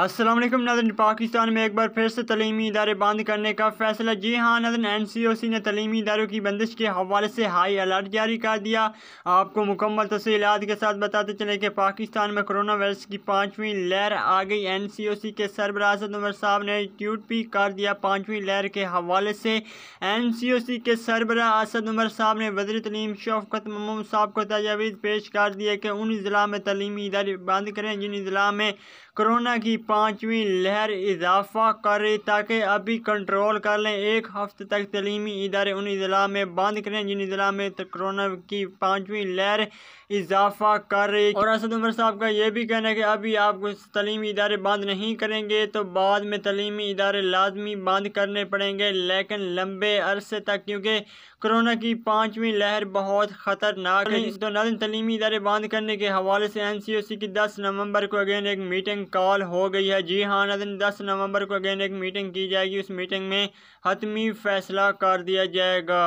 Aslam northern Pakistan में एक बार फिर से तलीमी इदारे बंद करने का फैसला जी हाँ नदन एन सी ओ सी ने तलीमी इदारों की बंदिश के हवाले से हाई अलर्ट जारी कर दिया आपको मुकम्मल तफसीत के साथ बताते चले कि पाकिस्तान में कोरोना वायरस की पाँचवीं लहर आ गई एन सी ओ सी के सरबरा असद उमर साहब ने ट्वीट भी कर दिया पाँचवीं लहर के हवाले से एन सी ओ सी के सरबरा असद उमर साहब ने वजी तलीम शौकत ममूम साहब को तजावीज़ पेश कर दिया कि उन ज़िला में तलीमी इदारे बंद करें जिन ज़िला में कोरोना की पाँचवीं लहर इजाफा करें ताकि अभी कंट्रोल कर लें एक हफ्ते तक तलीमी इदारे उन अजला में बंद करें जिन अजला में कोरोना की पाँचवीं लहर इजाफा रही और असद उमर साहब का यह भी कहना है कि अभी आप तलीमी इदारे बंद नहीं करेंगे तो बाद में तलीमी इदारे लाजमी बंद करने पड़ेंगे लेकिन लंबे अरसे तक क्योंकि कोरोना की पाँचवीं लहर बहुत ख़तरनाक है तो नाजन तलीमी इदारे बंद करने के हवाले से एन सी ओ सी की दस नवंबर को अगेन एक मीटिंग मीटिंग कॉल हो गई है जी हाँ नाजन दस नवंबर को अगेन एक मीटिंग की जाएगी उस मीटिंग में हतमी फैसला कर दिया जाएगा